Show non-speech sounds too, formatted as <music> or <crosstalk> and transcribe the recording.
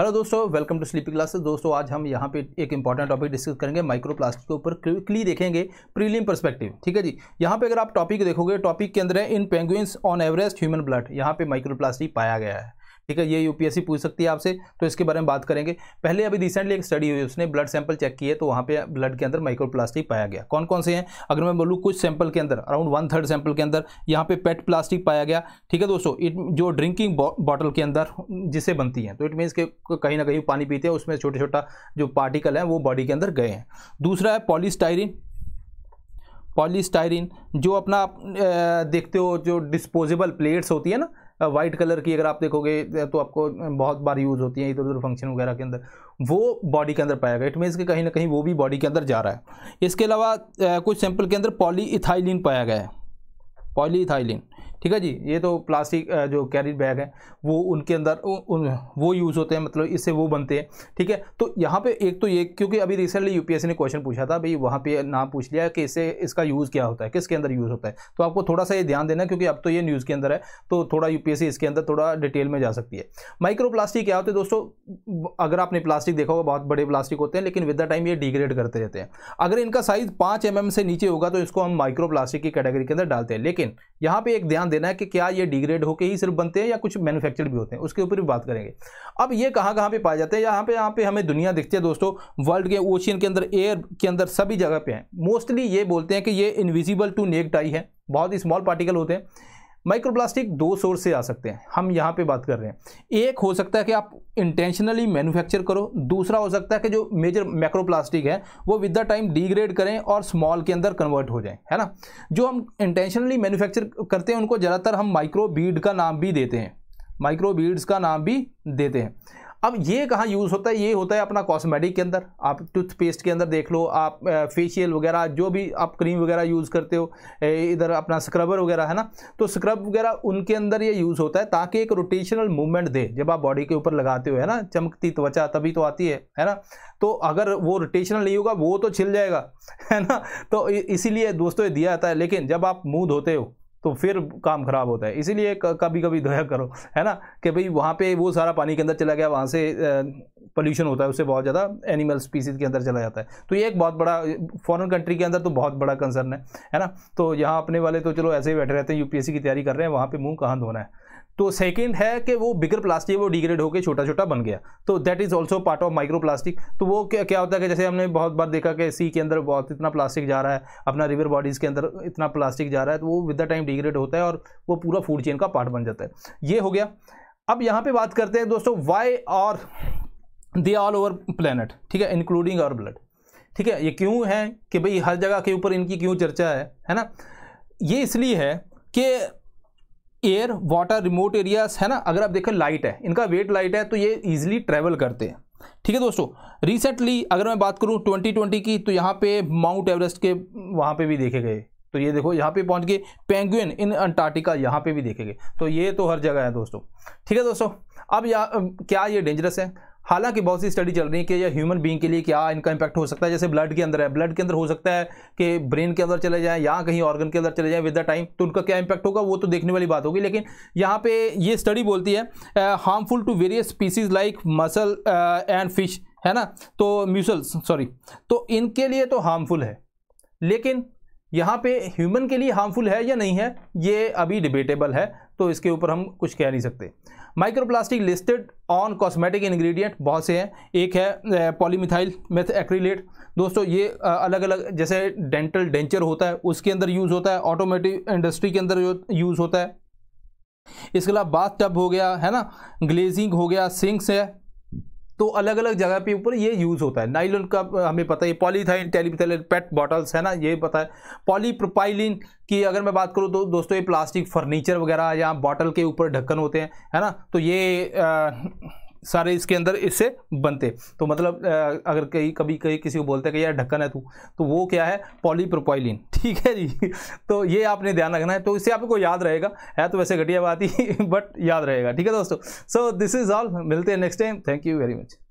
hello दोस्तों welcome to sleeping classes दोस्तों आज हम यहाँ पे एक इंपॉर्टेंट टॉपिक डिस्कस करेंगे माइक्रोप्लास्टिक के ऊपर क्लिकली देखेंगे प्रीलिम पर्सपेक्टिव ठीक है जी यहाँ पे अगर आप टॉपिक देखोगे टॉपिक के अंदर है in penguins on Everest human blood यहाँ पे माइक्रोप्लास्टिक पाया गया है ठीक है ये यूपीएससी पूछ सकती है आपसे तो इसके बारे में बात करेंगे पहले अभी रिसेंटली एक स्टडी हुई उसने ब्लड सैंपल चेक किए तो वहाँ पे ब्लड के अंदर माइक्रोप्लास्टिक पाया गया कौन कौन से हैं अगर मैं बोलूँ कुछ सैंपल के अंदर अराउंड वन थर्ड सैंपल के अंदर यहाँ पे पेट प्लास्टिक पाया गया ठीक है दोस्तों इट जो ड्रिंकिंग बॉटल के अंदर जिसे बनती हैं तो इट मीन्स के कहीं ना कहीं पानी पीते हैं उसमें छोटे छोटा जो पार्टिकल है वो बॉडी के अंदर गए हैं दूसरा है पॉलिस्टाइरिन पॉलिस्टायरिन जो अपना देखते हो जो डिस्पोजेबल प्लेट्स होती है ना वाइट कलर की अगर आप देखोगे तो आपको बहुत बार यूज़ होती है इधर उधर फंक्शन वगैरह के अंदर वो बॉडी के अंदर पाया गया इट मीन्स कि कहीं ना कहीं वो भी बॉडी के अंदर जा रहा है इसके अलावा कुछ सैंपल के अंदर पॉली इथाइलिन पाया गया है पॉली इथाइलिन ठीक है जी ये तो प्लास्टिक जो कैरी बैग है वो उनके अंदर वो यूज़ होते हैं मतलब इससे वो बनते हैं ठीक है तो यहाँ पे एक तो ये क्योंकि अभी रिसेंटली यूपीएससी ने क्वेश्चन पूछा था भाई वहाँ पे नाम पूछ लिया कि इससे इसका यूज़ क्या होता है किसके अंदर यूज़ होता है तो आपको थोड़ा सा ये ध्यान देना क्योंकि अब तो ये न्यूज़ के अंदर है तो थोड़ा यू इसके अंदर थोड़ा डिटेल में जा सकती है माइक्रो प्लास्टिक क्या होते हैं दोस्तों अगर आपने प्लास्टिक देखा होगा बहुत बड़े प्लास्टिक होते हैं लेकिन विद द टाइम ये डिग्रेड करते रहते हैं अगर इनका साइज़ पाँच एम से नीचे होगा तो इसको हम माइक्रो प्लास्टिक की कैटेगरी के अंदर डालते हैं लेकिन यहाँ पर एक ध्यान ध्यान देना है कि क्या ये डिग्रेड होकर ही सिर्फ बनते हैं या कुछ मैन्युफैक्चर्ड भी होते हैं उसके ऊपर भी बात करेंगे अब ये कहाँ कहाँ पे पाए जाते हैं यहाँ पे यहाँ पे हमें दुनिया दिखती है दोस्तों वर्ल्ड के ओशियन के अंदर एयर के अंदर सभी जगह पे हैं मोस्टली ये बोलते हैं कि ये इनविजिबल टू नेक टाई है बहुत ही स्मॉल पार्टिकल होते हैं माइक्रोप्लास्टिक दो सोर्स से आ सकते हैं हम यहाँ पे बात कर रहे हैं एक हो सकता है कि आप इंटेंशनली मैन्युफैक्चर करो दूसरा हो सकता है कि जो मेजर मैक्रोप्लास्टिक है वो विद द टाइम डिग्रेड करें और स्मॉल के अंदर कन्वर्ट हो जाए है ना जो हम इंटेंशनली मैन्युफैक्चर करते हैं उनको ज़्यादातर हम माइक्रो बीड का नाम भी देते हैं माइक्रो बीड्स का नाम भी देते हैं अब ये कहाँ यूज़ होता है ये होता है अपना कॉस्मेटिक के अंदर आप टूथपेस्ट के अंदर देख लो आप फेशियल वगैरह जो भी आप क्रीम वगैरह यूज़ करते हो इधर अपना स्क्रबर वगैरह है ना तो स्क्रब वगैरह उनके अंदर ये यूज़ होता है ताकि एक रोटेशनल मूवमेंट दे जब आप बॉडी के ऊपर लगाते हो है ना चमकती त्वचा तभी तो आती है है ना तो अगर वो रोटेशनल नहीं होगा वो तो छिल जाएगा <laughs> है ना तो इसीलिए दोस्तों ये दिया जाता है लेकिन जब आप मुँह धोते हो तो फिर काम ख़राब होता है इसीलिए कभी कभी धोया करो है ना कि भाई वहाँ पे वो सारा पानी के अंदर चला गया वहाँ से पोल्यूशन होता है उससे बहुत ज़्यादा एनिमल स्पीसीज के अंदर चला जाता है तो ये एक बहुत बड़ा फॉरेन कंट्री के अंदर तो बहुत बड़ा कंसर्न है है ना तो यहाँ अपने वाले तो चलो ऐसे ही बैठे रहते हैं यूपीएससी की तैयारी कर रहे हैं वहाँ पर मुँह कहाँ धोना है तो सेकेंड है कि वो बिगर प्लास्टिक वो डिग्रेड होकर छोटा छोटा बन गया तो that is also part of micro plastic तो वो क्या क्या होता है कि जैसे हमने बहुत बार देखा कि सी के अंदर बहुत इतना प्लास्टिक जा रहा है अपना रिवर बॉडीज़ के अंदर इतना प्लास्टिक जा रहा है तो वो विद द टाइम डिग्रेड होता है और वो पूरा फूड चेन का पार्ट बन जाता है ये हो गया अब यहाँ पर बात करते हैं दोस्तों वाई और दे ऑल ओवर प्लानट ठीक है इंक्लूडिंग आवर ब्लड ठीक है ये क्यों है कि भाई हर जगह के ऊपर इनकी क्यों चर्चा है है ना ये इसलिए है कि एयर वाटर रिमोट एरियाज है ना अगर आप देखें लाइट है इनका वेट लाइट है तो ये इजिली ट्रेवल करते हैं ठीक है दोस्तों रिसेंटली अगर मैं बात करूँ ट्वेंटी की तो यहाँ पे माउंट एवरेस्ट के वहाँ पे भी देखे गए तो ये देखो यहाँ पे पहुँच गए पेंगुइन इन अंटार्कटिका यहाँ पे भी देखे गए तो ये तो हर जगह है दोस्तों ठीक है दोस्तों अब या क्या ये डेंजरस है हालांकि बहुत सी स्टडी चल रही है कि यह ह्यूमन बींग के लिए क्या इनका इंपैक्ट हो सकता है जैसे ब्लड के अंदर है ब्लड के अंदर हो सकता है कि ब्रेन के अंदर चले जाएँ या कहीं ऑर्गन के अंदर चले जाएँ विद द टाइम तो उनका क्या इम्पैक्ट होगा वो तो देखने वाली बात होगी लेकिन यहाँ पे ये स्टडी बोलती है harmful to various species like mussel and fish है ना तो म्यूसल्स सॉरी तो इनके लिए तो हार्मफुल है लेकिन यहाँ पे ह्यूमन के लिए हार्मफुल है या नहीं है ये अभी डिबेटेबल है तो इसके ऊपर हम कुछ कह नहीं सकते microplastic listed on cosmetic ingredient बहुत से हैं एक है पॉलीमिथाइल मेथ एक्रीलेट दोस्तों ये अलग अलग जैसे डेंटल डेंचर होता है उसके अंदर यूज़ होता है ऑटोमेटिव इंडस्ट्री के अंदर यूज़ होता है इसके अलावा बाथ टब हो गया है ना ग्लेजिंग हो गया सिंक्स है तो अलग अलग जगह पे ऊपर ये यूज़ होता है नाइलॉन का हमें पता है पॉलीथाइन टेलीथैलिन पेट बॉटल्स है ना ये पता है पॉलीप्रोपाइलिन की अगर मैं बात करूँ तो दोस्तों ये प्लास्टिक फर्नीचर वगैरह या बॉटल के ऊपर ढक्कन होते हैं है ना तो ये सारे इसके अंदर इससे बनते तो मतलब अगर कहीं कभी कहीं किसी को बोलते हैं कि यार ढक्कन है तू तो वो क्या है पॉलीप्रोपाइलिन ठीक है जी <laughs> तो ये आपने ध्यान रखना है तो इससे आपको याद रहेगा है तो वैसे घटिया बात ही बट <laughs> याद रहेगा ठीक है दोस्तों सो दिस इज़ ऑल मिलते हैं next time thank you very much